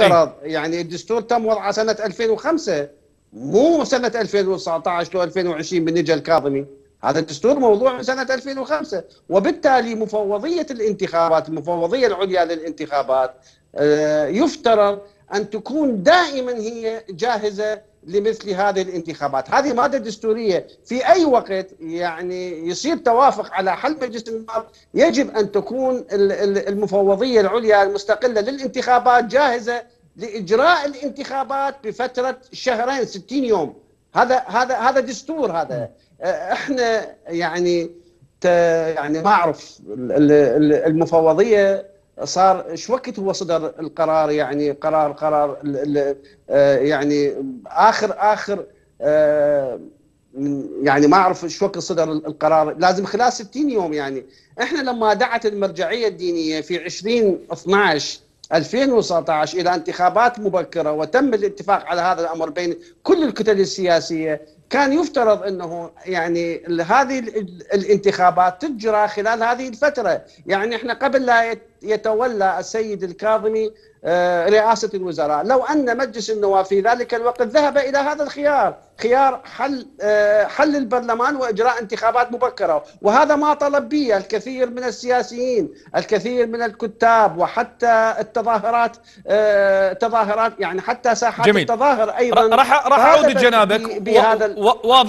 يفترض طيب. يعني الدستور تم وضعه سنه 2005 مو سنه 2019 لو 2020 بالنجا الكاظمي هذا الدستور موضوع من سنه 2005 وبالتالي مفوضيه الانتخابات المفوضيه العليا للانتخابات آه، يفترض ان تكون دائما هي جاهزه لمثل هذه الانتخابات، هذه ماده دستوريه في اي وقت يعني يصير توافق على حل مجلس النواب يجب ان تكون المفوضيه العليا المستقله للانتخابات جاهزه لاجراء الانتخابات بفتره شهرين 60 يوم، هذا هذا هذا دستور هذا احنا يعني يعني ما اعرف المفوضيه صار ايش وقت هو صدر القرار يعني قرار قرار آه، يعني اخر اخر آه، يعني ما اعرف ايش وقت صدر القرار لازم خلال 60 يوم يعني احنا لما دعت المرجعيه الدينيه في 20 12 2019 الى انتخابات مبكره وتم الاتفاق على هذا الامر بين كل الكتل السياسيه كان يفترض انه يعني هذه الانتخابات تجرى خلال هذه الفتره يعني احنا قبل لا يتولى السيد الكاظمي آه، رئاسة الوزراء لو أن مجلس النواب في ذلك الوقت ذهب إلى هذا الخيار خيار حل آه، حل البرلمان وإجراء انتخابات مبكرة وهذا ما طلب به الكثير من السياسيين الكثير من الكتاب وحتى التظاهرات آه، تظاهرات يعني حتى ساحات جميل. التظاهر أيضا راح راح أعود جنابك بهذا واضح